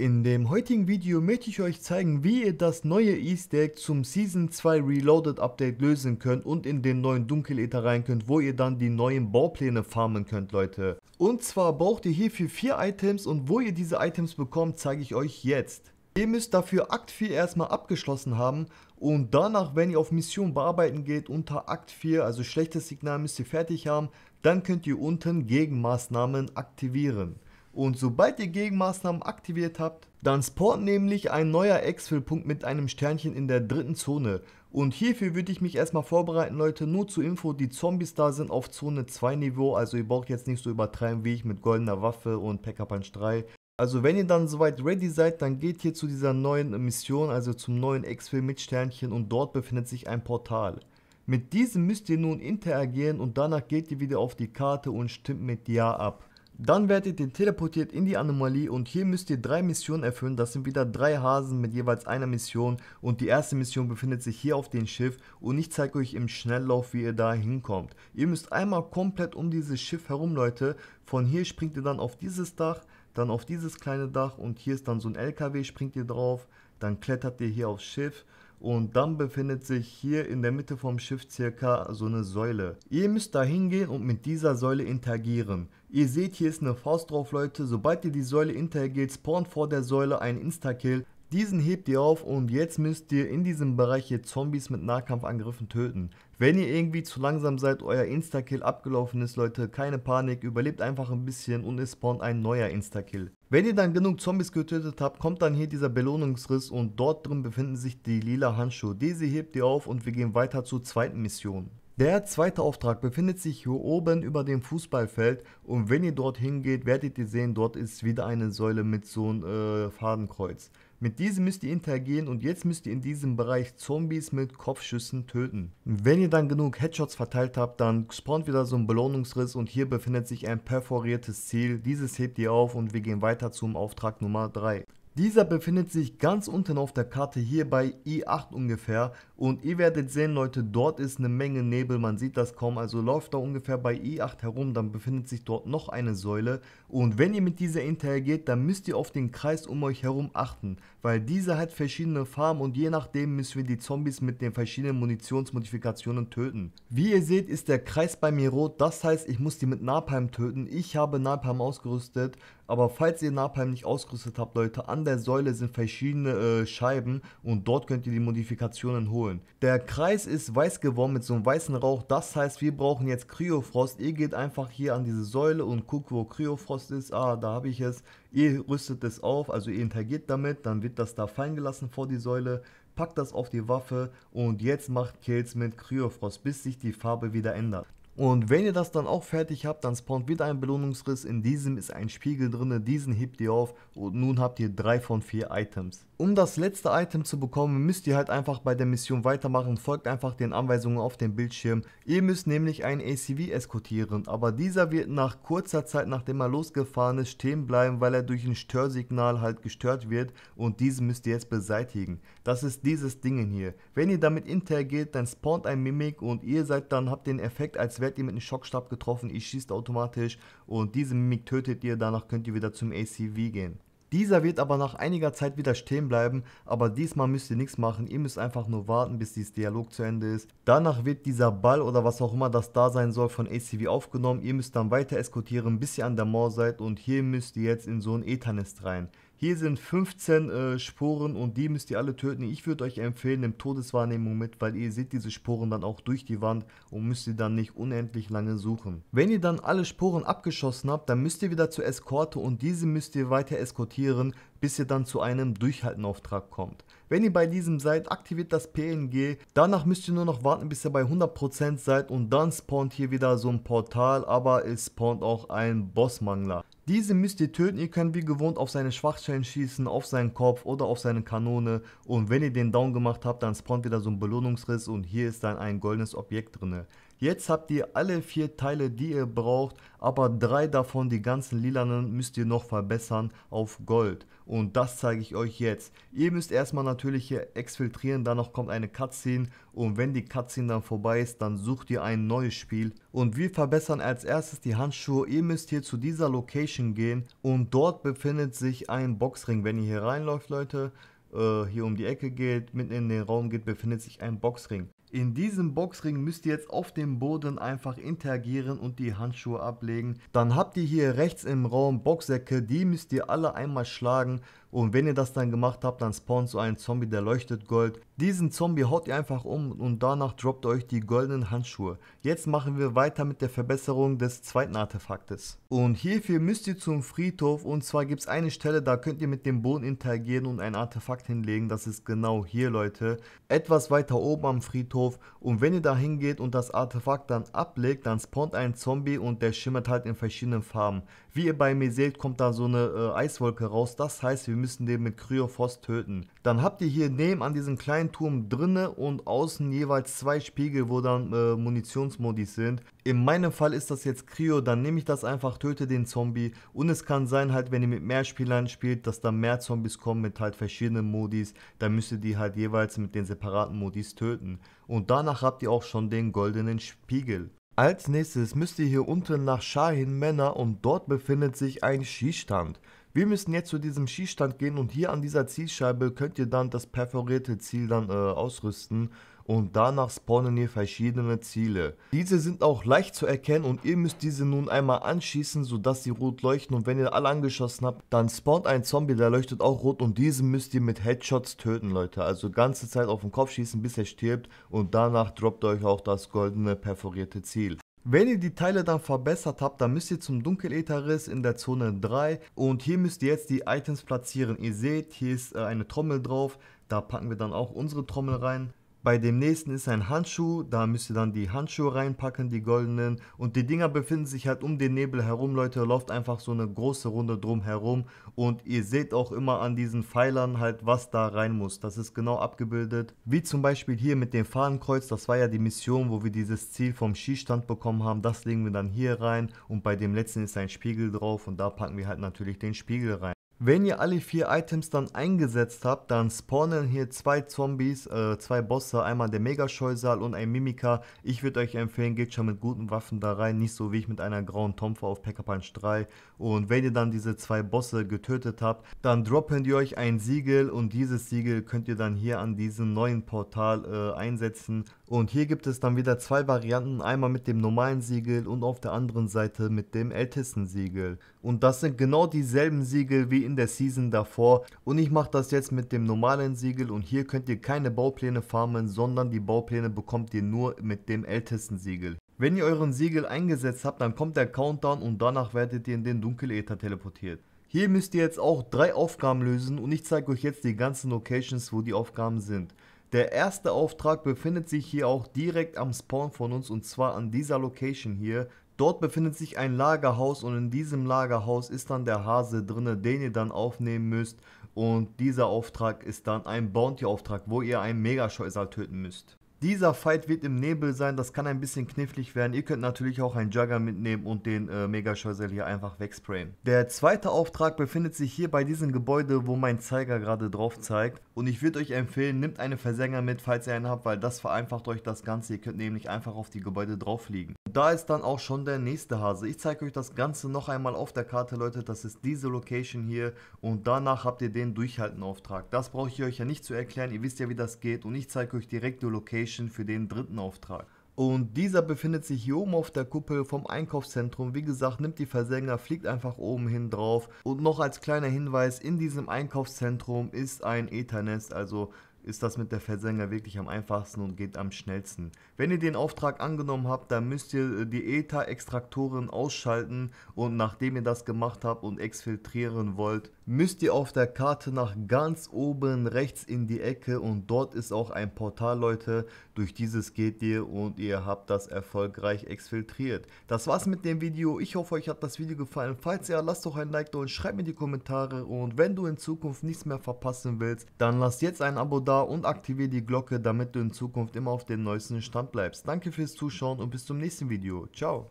In dem heutigen Video möchte ich euch zeigen, wie ihr das neue Easter Egg zum Season 2 Reloaded Update lösen könnt und in den neuen Dunkeläther rein könnt, wo ihr dann die neuen Baupläne farmen könnt, Leute. Und zwar braucht ihr hierfür vier Items und wo ihr diese Items bekommt, zeige ich euch jetzt. Ihr müsst dafür Akt 4 erstmal abgeschlossen haben und danach, wenn ihr auf Mission bearbeiten geht, unter Akt 4, also schlechtes Signal müsst ihr fertig haben, dann könnt ihr unten Gegenmaßnahmen aktivieren und sobald ihr Gegenmaßnahmen aktiviert habt, dann spawnt nämlich ein neuer Exfil-Punkt mit einem Sternchen in der dritten Zone. Und hierfür würde ich mich erstmal vorbereiten, Leute. Nur zur Info, die Zombies da sind auf Zone 2 Niveau, also ihr braucht jetzt nicht so übertreiben wie ich mit goldener Waffe und Pekka-Punch 3. Also wenn ihr dann soweit ready seid, dann geht hier zu dieser neuen Mission, also zum neuen Exfil mit Sternchen und dort befindet sich ein Portal. Mit diesem müsst ihr nun interagieren und danach geht ihr wieder auf die Karte und stimmt mit Ja ab. Dann werdet ihr teleportiert in die Anomalie und hier müsst ihr drei Missionen erfüllen. Das sind wieder drei Hasen mit jeweils einer Mission und die erste Mission befindet sich hier auf dem Schiff und ich zeige euch im Schnelllauf, wie ihr da hinkommt. Ihr müsst einmal komplett um dieses Schiff herum, Leute. Von hier springt ihr dann auf dieses Dach, dann auf dieses kleine Dach und hier ist dann so ein LKW, springt ihr drauf, dann klettert ihr hier aufs Schiff und dann befindet sich hier in der Mitte vom Schiff circa so eine Säule. Ihr müsst da hingehen und mit dieser Säule interagieren. Ihr seht, hier ist eine Faust drauf, Leute. Sobald ihr die Säule interagiert, spawnt vor der Säule ein Instakill. Diesen hebt ihr auf und jetzt müsst ihr in diesem Bereich hier Zombies mit Nahkampfangriffen töten. Wenn ihr irgendwie zu langsam seid, euer Instakill abgelaufen ist, Leute, keine Panik, überlebt einfach ein bisschen und es spawnt ein neuer Instakill. Wenn ihr dann genug Zombies getötet habt, kommt dann hier dieser Belohnungsriss und dort drin befinden sich die lila Handschuhe. Diese hebt ihr auf und wir gehen weiter zur zweiten Mission. Der zweite Auftrag befindet sich hier oben über dem Fußballfeld und wenn ihr dort hingeht, werdet ihr sehen, dort ist wieder eine Säule mit so einem äh, Fadenkreuz. Mit diesem müsst ihr interagieren und jetzt müsst ihr in diesem Bereich Zombies mit Kopfschüssen töten. Wenn ihr dann genug Headshots verteilt habt, dann spawnt wieder so ein Belohnungsriss und hier befindet sich ein perforiertes Ziel. Dieses hebt ihr auf und wir gehen weiter zum Auftrag Nummer 3. Dieser befindet sich ganz unten auf der Karte hier bei i e 8 ungefähr und ihr werdet sehen Leute, dort ist eine Menge Nebel, man sieht das kaum, also läuft da ungefähr bei i e 8 herum, dann befindet sich dort noch eine Säule und wenn ihr mit dieser interagiert, dann müsst ihr auf den Kreis um euch herum achten. Weil diese hat verschiedene Farben und je nachdem müssen wir die Zombies mit den verschiedenen Munitionsmodifikationen töten. Wie ihr seht ist der Kreis bei mir rot, das heißt ich muss die mit Napalm töten. Ich habe Napalm ausgerüstet, aber falls ihr Napalm nicht ausgerüstet habt Leute, an der Säule sind verschiedene äh, Scheiben und dort könnt ihr die Modifikationen holen. Der Kreis ist weiß geworden mit so einem weißen Rauch, das heißt wir brauchen jetzt Kryofrost. Ihr geht einfach hier an diese Säule und guckt wo Kryofrost ist, ah da habe ich es. Ihr rüstet es auf, also ihr interagiert damit, dann wird das da fallen gelassen vor die Säule, packt das auf die Waffe und jetzt macht Kills mit Kryofrost, bis sich die Farbe wieder ändert. Und wenn ihr das dann auch fertig habt, dann spawnt wieder ein Belohnungsriss. In diesem ist ein Spiegel drin, diesen hebt ihr auf und nun habt ihr drei von vier Items. Um das letzte Item zu bekommen, müsst ihr halt einfach bei der Mission weitermachen, folgt einfach den Anweisungen auf dem Bildschirm. Ihr müsst nämlich einen ACV eskortieren, aber dieser wird nach kurzer Zeit, nachdem er losgefahren ist, stehen bleiben, weil er durch ein Störsignal halt gestört wird und diesen müsst ihr jetzt beseitigen. Das ist dieses Ding hier. Wenn ihr damit interagiert, dann spawnt ein Mimik und ihr seid dann, habt den Effekt, als wäre werdet ihr mit einem Schockstab getroffen, ihr schießt automatisch und diese Mimik tötet ihr, danach könnt ihr wieder zum ACV gehen. Dieser wird aber nach einiger Zeit wieder stehen bleiben, aber diesmal müsst ihr nichts machen, ihr müsst einfach nur warten, bis dieses Dialog zu Ende ist. Danach wird dieser Ball oder was auch immer das da sein soll von ACV aufgenommen, ihr müsst dann weiter eskortieren, bis ihr an der Mauer seid und hier müsst ihr jetzt in so ein Ethernest rein. Hier sind 15 äh, Sporen und die müsst ihr alle töten. Ich würde euch empfehlen, nehmt Todeswahrnehmung mit, weil ihr seht diese Sporen dann auch durch die Wand und müsst ihr dann nicht unendlich lange suchen. Wenn ihr dann alle Sporen abgeschossen habt, dann müsst ihr wieder zur Eskorte und diese müsst ihr weiter eskortieren bis ihr dann zu einem Durchhaltenauftrag kommt. Wenn ihr bei diesem seid, aktiviert das PNG. Danach müsst ihr nur noch warten, bis ihr bei 100% seid und dann spawnt hier wieder so ein Portal, aber es spawnt auch ein Bossmangler. Diese müsst ihr töten, ihr könnt wie gewohnt auf seine Schwachstellen schießen, auf seinen Kopf oder auf seine Kanone und wenn ihr den Down gemacht habt, dann spawnt wieder so ein Belohnungsriss und hier ist dann ein goldenes Objekt drinne. Jetzt habt ihr alle vier Teile, die ihr braucht, aber drei davon, die ganzen lilanen, müsst ihr noch verbessern auf Gold. Und das zeige ich euch jetzt. Ihr müsst erstmal natürlich hier exfiltrieren, danach kommt eine Cutscene und wenn die Cutscene dann vorbei ist, dann sucht ihr ein neues Spiel. Und wir verbessern als erstes die Handschuhe. Ihr müsst hier zu dieser Location gehen und dort befindet sich ein Boxring. Wenn ihr hier reinläuft, Leute, äh, hier um die Ecke geht, mitten in den Raum geht, befindet sich ein Boxring. In diesem Boxring müsst ihr jetzt auf dem Boden einfach interagieren und die Handschuhe ablegen. Dann habt ihr hier rechts im Raum Boxsäcke, die müsst ihr alle einmal schlagen. Und wenn ihr das dann gemacht habt, dann spawnt so ein Zombie, der leuchtet Gold. Diesen Zombie haut ihr einfach um und danach droppt euch die goldenen Handschuhe. Jetzt machen wir weiter mit der Verbesserung des zweiten Artefaktes. Und hierfür müsst ihr zum Friedhof und zwar gibt es eine Stelle, da könnt ihr mit dem Boden interagieren und ein Artefakt hinlegen. Das ist genau hier, Leute. Etwas weiter oben am Friedhof Friedhof und wenn ihr da hingeht und das Artefakt dann ablegt, dann spawnt ein Zombie und der schimmert halt in verschiedenen Farben. Wie ihr bei mir seht, kommt da so eine äh, Eiswolke raus. Das heißt, wir müssen den mit Kryofrost töten. Dann habt ihr hier neben an diesem kleinen Turm drinne und außen jeweils zwei Spiegel, wo dann äh, Munitionsmodis sind. In meinem Fall ist das jetzt Kryo, dann nehme ich das einfach, töte den Zombie. Und es kann sein halt, wenn ihr mit mehr Spielern spielt, dass da mehr Zombies kommen mit halt verschiedenen Modis. Dann müsst ihr die halt jeweils mit den separaten Modis töten. Und danach habt ihr auch schon den goldenen Spiegel. Als nächstes müsst ihr hier unten nach Shahin Männer und dort befindet sich ein Skistand. Wir müssen jetzt zu diesem Schießstand gehen und hier an dieser Zielscheibe könnt ihr dann das perforierte Ziel dann äh, ausrüsten und danach spawnen hier verschiedene Ziele. Diese sind auch leicht zu erkennen und ihr müsst diese nun einmal anschießen, sodass sie rot leuchten und wenn ihr alle angeschossen habt, dann spawnt ein Zombie, der leuchtet auch rot und diesen müsst ihr mit Headshots töten, Leute. Also ganze Zeit auf den Kopf schießen, bis er stirbt und danach droppt euch auch das goldene perforierte Ziel. Wenn ihr die Teile dann verbessert habt, dann müsst ihr zum Dunkelätherriss in der Zone 3 und hier müsst ihr jetzt die Items platzieren. Ihr seht, hier ist äh, eine Trommel drauf, da packen wir dann auch unsere Trommel rein. Bei dem nächsten ist ein Handschuh, da müsst ihr dann die Handschuhe reinpacken, die goldenen. Und die Dinger befinden sich halt um den Nebel herum, Leute. läuft einfach so eine große Runde drum herum. Und ihr seht auch immer an diesen Pfeilern halt, was da rein muss. Das ist genau abgebildet. Wie zum Beispiel hier mit dem Fahnenkreuz. Das war ja die Mission, wo wir dieses Ziel vom Skistand bekommen haben. Das legen wir dann hier rein. Und bei dem letzten ist ein Spiegel drauf. Und da packen wir halt natürlich den Spiegel rein. Wenn ihr alle vier Items dann eingesetzt habt, dann spawnen hier zwei Zombies, äh, zwei Bosse, einmal der Megascheusal und ein Mimika. Ich würde euch empfehlen, geht schon mit guten Waffen da rein, nicht so wie ich mit einer grauen Tomfe auf Packer Punch 3. Und wenn ihr dann diese zwei Bosse getötet habt, dann droppen die euch ein Siegel und dieses Siegel könnt ihr dann hier an diesem neuen Portal äh, einsetzen. Und hier gibt es dann wieder zwei Varianten, einmal mit dem normalen Siegel und auf der anderen Seite mit dem ältesten Siegel. Und das sind genau dieselben Siegel wie in der Season davor. Und ich mache das jetzt mit dem normalen Siegel und hier könnt ihr keine Baupläne farmen, sondern die Baupläne bekommt ihr nur mit dem ältesten Siegel. Wenn ihr euren Siegel eingesetzt habt, dann kommt der Countdown und danach werdet ihr in den Dunkeläther teleportiert. Hier müsst ihr jetzt auch drei Aufgaben lösen und ich zeige euch jetzt die ganzen Locations, wo die Aufgaben sind. Der erste Auftrag befindet sich hier auch direkt am Spawn von uns und zwar an dieser Location hier. Dort befindet sich ein Lagerhaus und in diesem Lagerhaus ist dann der Hase drin, den ihr dann aufnehmen müsst. Und dieser Auftrag ist dann ein Bounty-Auftrag, wo ihr einen Megascheusal töten müsst. Dieser Fight wird im Nebel sein, das kann ein bisschen knifflig werden. Ihr könnt natürlich auch einen Jugger mitnehmen und den äh, Mega Scheusel hier einfach wegsprayen. Der zweite Auftrag befindet sich hier bei diesem Gebäude, wo mein Zeiger gerade drauf zeigt. Und ich würde euch empfehlen, nehmt einen Versänger mit, falls ihr einen habt, weil das vereinfacht euch das Ganze. Ihr könnt nämlich einfach auf die Gebäude drauf fliegen. Da ist dann auch schon der nächste Hase. Ich zeige euch das Ganze noch einmal auf der Karte, Leute. Das ist diese Location hier und danach habt ihr den Durchhaltenauftrag. Das brauche ich euch ja nicht zu erklären. Ihr wisst ja, wie das geht und ich zeige euch direkt die Location Station für den dritten Auftrag. Und dieser befindet sich hier oben auf der Kuppel vom Einkaufszentrum. Wie gesagt, nimmt die Versänger, fliegt einfach oben hin drauf. Und noch als kleiner Hinweis, in diesem Einkaufszentrum ist ein Ethernest, also ist das mit der Versänger wirklich am einfachsten und geht am schnellsten. Wenn ihr den Auftrag angenommen habt, dann müsst ihr äh, die ETA-Extraktoren ausschalten und nachdem ihr das gemacht habt und exfiltrieren wollt, müsst ihr auf der Karte nach ganz oben rechts in die Ecke und dort ist auch ein Portal, Leute. Durch dieses geht ihr und ihr habt das erfolgreich exfiltriert. Das war's mit dem Video. Ich hoffe, euch hat das Video gefallen. Falls ja, lasst doch ein Like da und schreibt mir die Kommentare. Und wenn du in Zukunft nichts mehr verpassen willst, dann lass jetzt ein Abo da und aktiviere die Glocke, damit du in Zukunft immer auf dem neuesten Stand bleibst. Danke fürs Zuschauen und bis zum nächsten Video. Ciao.